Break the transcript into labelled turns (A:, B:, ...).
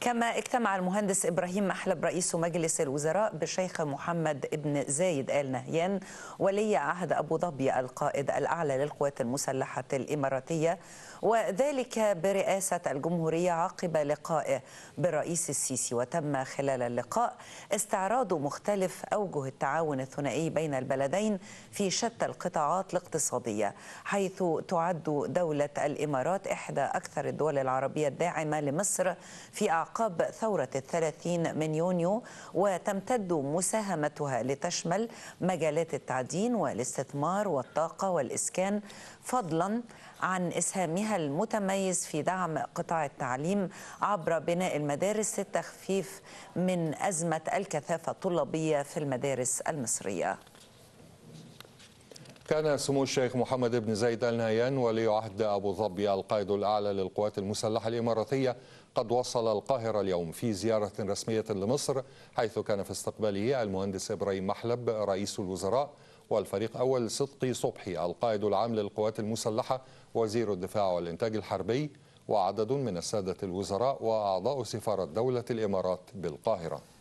A: كما اجتمع المهندس إبراهيم محلب رئيس مجلس الوزراء بالشيخ محمد ابن زايد آل نهيان ولي عهد أبو ظبي القائد الأعلى للقوات المسلحة الإماراتية وذلك برئاسة الجمهورية عقب لقائه بالرئيس السيسي وتم خلال اللقاء استعراض مختلف أوجه التعاون الثنائي بين البلدين في شتى القطاعات الاقتصادية حيث تعد دولة الإمارات إحدى أكثر الدول العربية الداعمة لمصر في أعقاب أعقاب ثورة الثلاثين من يونيو وتمتد مساهمتها لتشمل مجالات التعدين والاستثمار والطاقة والإسكان فضلا عن إسهامها المتميز في دعم قطاع التعليم عبر بناء المدارس للتخفيف من أزمة الكثافة الطلابية في المدارس المصرية
B: كان سمو الشيخ محمد بن زيد ال نهيان ولي عهد ابو ظبي القائد الاعلى للقوات المسلحه الاماراتيه قد وصل القاهره اليوم في زياره رسميه لمصر حيث كان في استقباله المهندس ابراهيم محلب رئيس الوزراء والفريق اول صدقي صبحي القائد العام للقوات المسلحه وزير الدفاع والانتاج الحربي وعدد من الساده الوزراء واعضاء سفاره دوله الامارات بالقاهره